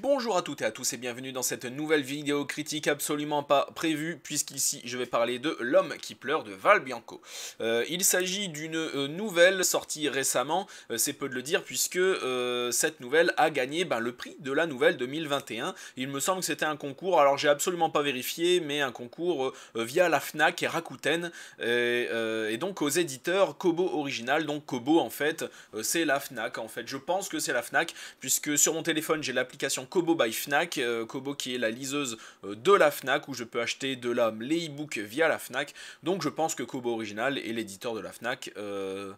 Bonjour à toutes et à tous et bienvenue dans cette nouvelle vidéo critique absolument pas prévue puisqu'ici je vais parler de L'homme qui pleure de Val Bianco. Euh, il s'agit d'une euh, nouvelle sortie récemment, euh, c'est peu de le dire puisque cette nouvelle a gagné ben, le prix de la nouvelle 2021. Il me semble que c'était un concours, alors j'ai absolument pas vérifié, mais un concours via la FNAC et Rakuten et, donc aux éditeurs Kobo Original, donc Kobo en fait c'est la FNAC en fait, je pense que c'est la FNAC puisque sur mon téléphone j'ai l'application Kobo by Fnac. Euh, Kobo qui est la liseuse euh, de la Fnac où je peux acheter de l'âme les e-books via la Fnac. Donc je pense que Kobo Original est l'éditeur de la Fnac. Euh,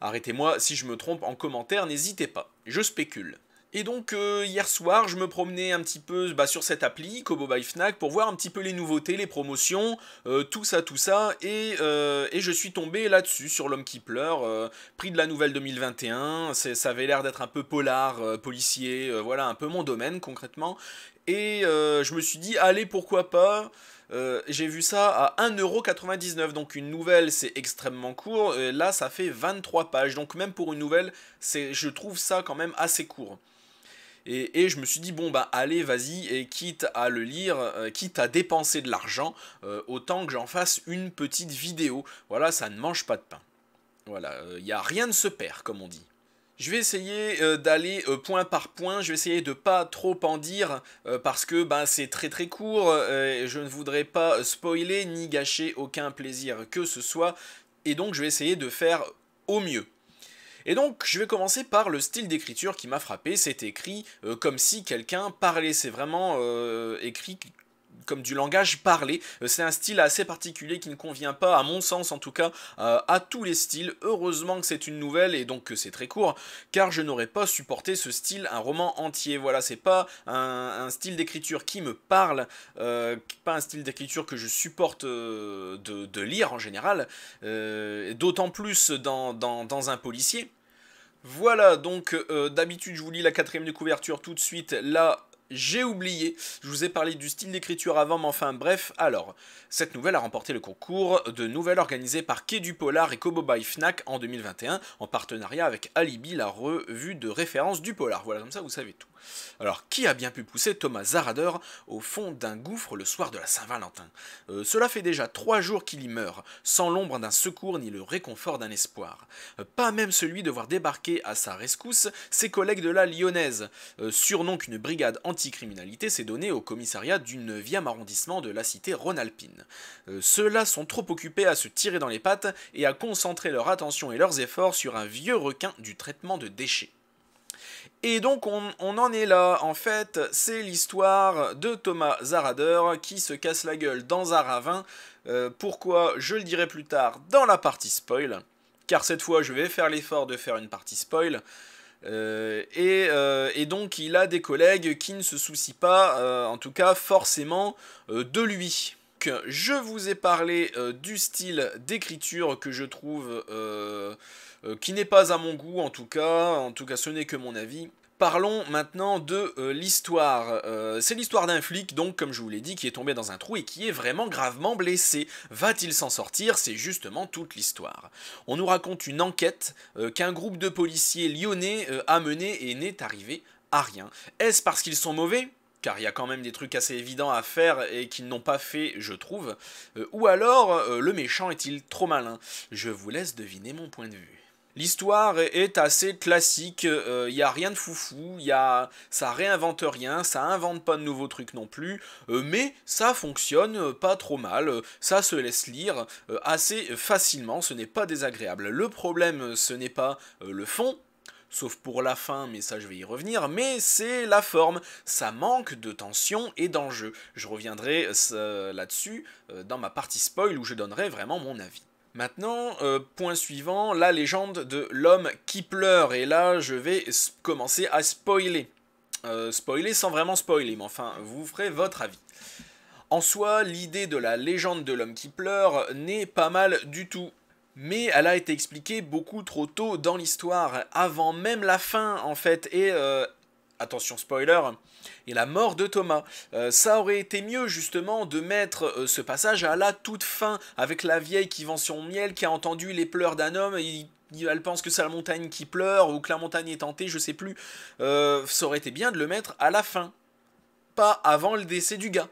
arrêtez-moi si je me trompe en commentaire, n'hésitez pas. Je spécule. Et donc euh, hier soir, je me promenais un petit peu bah, sur cette appli, Kobo by Fnac, pour voir un petit peu les nouveautés, les promotions, euh, tout ça, tout ça, et, euh, et je suis tombé là-dessus, sur L'homme qui pleure, prix de la nouvelle 2021, ça avait l'air d'être un peu polar, policier, voilà, un peu mon domaine concrètement, et euh, je me suis dit, allez, pourquoi pas euh, j'ai vu ça à 1,99€, donc une nouvelle c'est extrêmement court, là ça fait 23 pages, donc même pour une nouvelle, je trouve ça quand même assez court. Et, et, je me suis dit, bon, bah allez, vas-y, et quitte à le lire, euh, quitte à dépenser de l'argent, autant que j'en fasse une petite vidéo. Voilà, ça ne mange pas de pain. Voilà, il n'y a rien de se perd, comme on dit. Je vais essayer euh, d'aller euh, point par point, je vais essayer de pas trop en dire euh, parce que ben, c'est très très court je ne voudrais pas spoiler ni gâcher aucun plaisir que ce soit et donc je vais essayer de faire au mieux. Et donc je vais commencer par le style d'écriture qui m'a frappé, c'est écrit comme si quelqu'un parlait, c'est vraiment écrit comme du langage parlé. Euh, c'est un style assez particulier qui ne convient pas, à mon sens en tout cas, euh, à tous les styles. Heureusement que c'est une nouvelle et donc que c'est très court, car je n'aurais pas supporté ce style, un roman entier. Voilà, c'est pas un, style d'écriture qui me parle, euh, pas un style d'écriture que je supporte de, lire en général, d'autant plus dans, un policier. Voilà, donc d'habitude je vous lis la quatrième de couverture tout de suite. Là, j'ai oublié. Je vous ai parlé du style d'écriture avant, mais enfin bref. Alors, cette nouvelle a remporté le concours de nouvelles organisées par Quai du Polar et Kobo by Fnac en 2021, en partenariat avec Alibi, la revue de référence du Polar. Voilà, comme ça vous savez tout. Alors, qui a bien pu pousser Thomas Zarader au fond d'un gouffre le soir de la Saint-Valentin euh, Cela fait déjà trois jours qu'il y meurt, sans l'ombre d'un secours ni le réconfort d'un espoir. Euh, pas même celui de voir débarquer à sa rescousse ses collègues de la Lyonnaise, euh, surnom qu'une brigade anticriminalité s'est donnée au commissariat du 9e arrondissement de la cité Rhône-Alpine. Ceux-là sont trop occupés à se tirer dans les pattes et à concentrer leur attention et leurs efforts sur un vieux requin du traitement de déchets. Et donc on, en est là, en fait c'est l'histoire de Thomas Zarader qui se casse la gueule dans un ravin, euh, pourquoi je le dirai plus tard dans la partie spoil, car cette fois je vais faire l'effort de faire une partie spoil, euh, euh, et, donc il a des collègues qui ne se soucient pas, en tout cas forcément, de lui je vous ai parlé euh, du style d'écriture que je trouve euh, euh, qui n'est pas à mon goût en tout cas, en tout cas ce n'est que mon avis. Parlons maintenant de l'histoire. c'est l'histoire d'un flic, donc comme je vous l'ai dit, qui est tombé dans un trou et qui est vraiment gravement blessé. Va-t-il s'en sortir C'est justement toute l'histoire. On nous raconte une enquête qu'un groupe de policiers lyonnais a menée et n'est arrivé à rien. Est-ce parce qu'ils sont mauvais car il y a quand même des trucs assez évidents à faire et qu'ils n'ont pas fait, je trouve. Euh, ou alors, euh, le méchant est-il trop malin Je vous laisse deviner mon point de vue. L'histoire est assez classique, il euh, n'y a rien de foufou, y a... ça réinvente rien, ça invente pas de nouveaux trucs non plus, mais ça fonctionne pas trop mal, ça se laisse lire assez facilement, ce n'est pas désagréable. Le problème, ce n'est pas le fond, sauf pour la fin, mais ça je vais y revenir, mais c'est la forme, ça manque de tension et d'enjeu. Je reviendrai euh, là-dessus euh, dans ma partie spoil où je donnerai vraiment mon avis. Maintenant, euh, point suivant, la légende de l'homme qui pleure, et là je vais commencer à spoiler. spoiler sans vraiment spoiler, mais enfin, vous ferez votre avis. En soi, l'idée de la légende de l'homme qui pleure n'est pas mal du tout mais elle a été expliquée beaucoup trop tôt dans l'histoire, avant même la fin en fait, et euh, attention spoiler, et la mort de Thomas. Euh, ça aurait été mieux justement de mettre euh, ce passage à la toute fin, avec la vieille qui vend son miel, qui a entendu les pleurs d'un homme, et elle pense que c'est la montagne qui pleure, ou que la montagne est tentée, je sais plus. ça aurait été bien de le mettre à la fin, pas avant le décès du gars.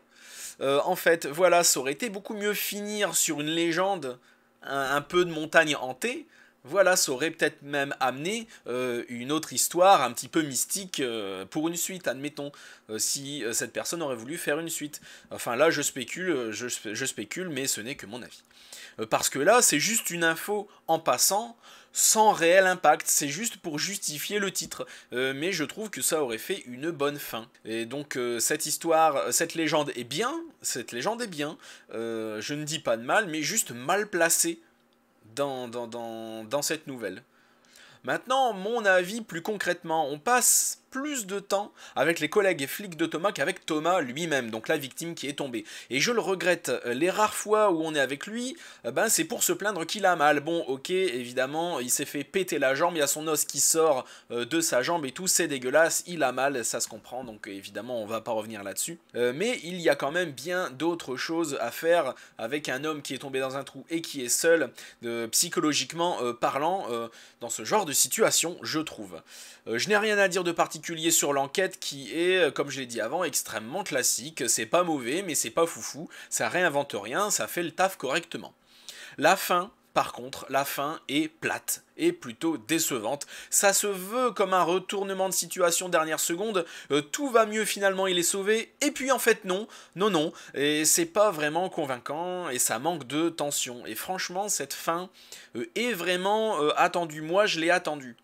en fait, voilà, ça aurait été beaucoup mieux finir sur une légende un, peu de montagne hantée, voilà, ça aurait peut-être même amené euh, une autre histoire un petit peu mystique euh, pour une suite, admettons, euh, si cette personne aurait voulu faire une suite. Enfin là, je spécule, je, je spécule, mais ce n'est que mon avis. parce que là, c'est juste une info en passant, sans réel impact, c'est juste pour justifier le titre. mais je trouve que ça aurait fait une bonne fin. Et donc cette histoire, cette légende est bien, cette légende est bien, je ne dis pas de mal, mais juste mal placée dans, cette nouvelle. Maintenant, mon avis plus concrètement, on passe plus de temps avec les collègues et flics de Thomas qu'avec Thomas lui-même, donc la victime qui est tombée. Et je le regrette, euh, les rares fois où on est avec lui, euh, ben c'est pour se plaindre qu'il a mal. Bon, ok, évidemment, il s'est fait péter la jambe, il y a son os qui sort euh, de sa jambe et tout, c'est dégueulasse, il a mal, ça se comprend, donc évidemment, on va pas revenir là-dessus. mais il y a quand même bien d'autres choses à faire avec un homme qui est tombé dans un trou et qui est seul, psychologiquement parlant, dans ce genre de situation, je trouve. je n'ai rien à dire de particulier sur l'enquête qui est, euh, comme je l'ai dit avant, extrêmement classique. C'est pas mauvais, mais c'est pas foufou. Ça réinvente rien, ça fait le taf correctement. La fin, par contre, la fin est plate et plutôt décevante. Ça se veut comme un retournement de situation dernière seconde, euh, tout va mieux finalement, il est sauvé, et puis en fait non, non, non, et c'est pas vraiment convaincant, et ça manque de tension. Et franchement, cette fin euh, est vraiment attendue, moi je l'ai attendue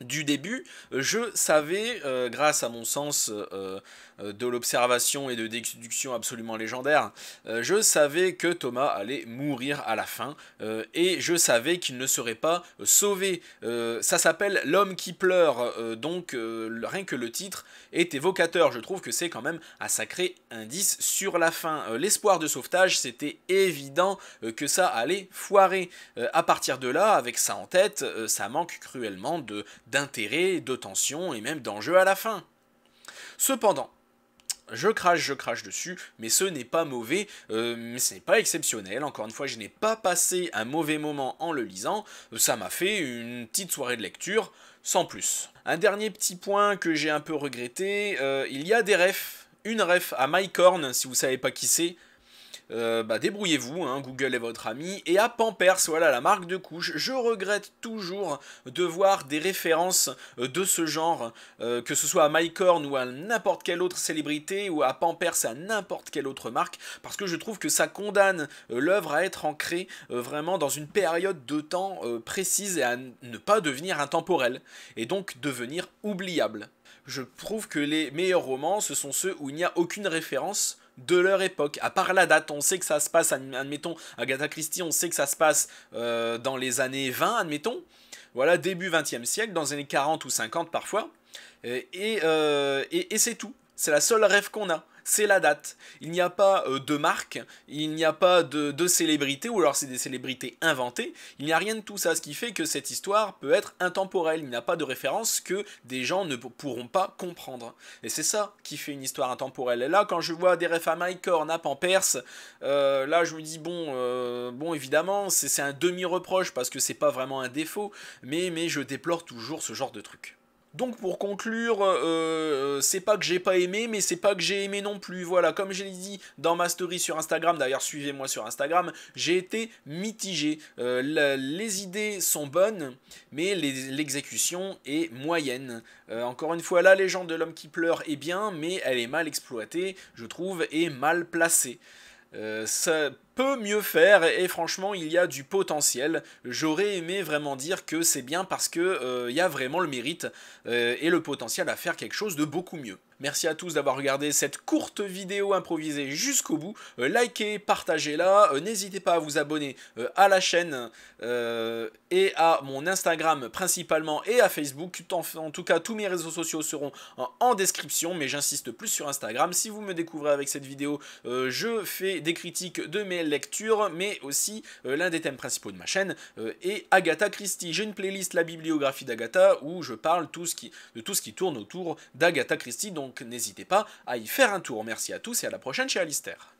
du début, je savais, euh, grâce à mon sens euh, euh, de l'observation et de déduction absolument légendaire, je savais que Thomas allait mourir à la fin, et je savais qu'il ne serait pas sauvé. ça s'appelle L'homme qui pleure, donc rien que le titre est évocateur, je trouve que c'est quand même un sacré indice sur la fin. L'espoir de sauvetage, c'était évident que ça allait foirer. à partir de là, avec ça en tête, ça manque cruellement de d'intérêt, de tension et même d'enjeu à la fin. Cependant, je crache, je crache dessus, mais ce n'est pas mauvais, euh, ce n'est pas exceptionnel. Encore une fois, je n'ai pas passé un mauvais moment en le lisant, ça m'a fait une petite soirée de lecture, sans plus. Un dernier petit point que j'ai un peu regretté, euh, il y a des refs. Une ref à MyCorn, si vous savez pas qui c'est, euh, bah, débrouillez-vous, hein, Google est votre ami. Et à Pampers, voilà la marque de couche, je regrette toujours de voir des références euh, de ce genre, euh, que ce soit à MyCorn ou à n'importe quelle autre célébrité, ou à Pampers, à n'importe quelle autre marque, parce que je trouve que ça condamne l'œuvre à être ancrée vraiment dans une période de temps précise et à ne pas devenir intemporelle, et donc devenir oubliable. Je trouve que les meilleurs romans, ce sont ceux où il n'y a aucune référence de leur époque. À part la date, on sait que ça se passe, admettons, Agatha Christie, on sait que ça se passe euh, dans les années 20, admettons. Voilà, début 20e siècle, dans les années 40 ou 50 parfois. Euh, et, et c'est tout. C'est la seule rêve qu'on a c'est la date. Il n'y a pas euh, de marque, il n'y a pas de, célébrité, ou alors c'est des célébrités inventées, il n'y a rien de tout ça, ce qui fait que cette histoire peut être intemporelle, il n'y a pas de référence que des gens ne pourront pas comprendre. Et c'est ça qui fait une histoire intemporelle. Et là, quand je vois des refs à Mycor, Nap en Perse, euh, là je me dis, bon, euh, bon évidemment, c'est un demi-reproche parce que c'est pas vraiment un défaut, mais, mais je déplore toujours ce genre de truc. Donc pour conclure, euh, euh, c'est pas que j'ai pas aimé, mais c'est pas que j'ai aimé non plus. Voilà, comme je l'ai dit dans ma story sur Instagram, d'ailleurs suivez-moi sur Instagram, j'ai été mitigé. Euh, les idées sont bonnes, mais l'exécution est moyenne. encore une fois, la légende de l'homme qui pleure est bien, mais elle est mal exploitée, je trouve, et mal placée. ça, mieux faire et, franchement il y a du potentiel. J'aurais aimé vraiment dire que c'est bien parce que il euh, y a vraiment le mérite euh, et le potentiel à faire quelque chose de beaucoup mieux. Merci à tous d'avoir regardé cette courte vidéo improvisée jusqu'au bout. Euh, likez, partagez-la. N'hésitez pas à vous abonner à la chaîne et à mon Instagram principalement et à Facebook. En, tout cas, tous mes réseaux sociaux seront en, description, mais j'insiste plus sur Instagram. Si vous me découvrez avec cette vidéo, je fais des critiques de mes lecture, mais aussi euh, l'un des thèmes principaux de ma chaîne euh, est Agatha Christie. J'ai une playlist La bibliographie d'Agatha où je parle de tout ce qui tourne autour d'Agatha Christie, donc n'hésitez pas à y faire un tour. Merci à tous et à la prochaine chez Alistair.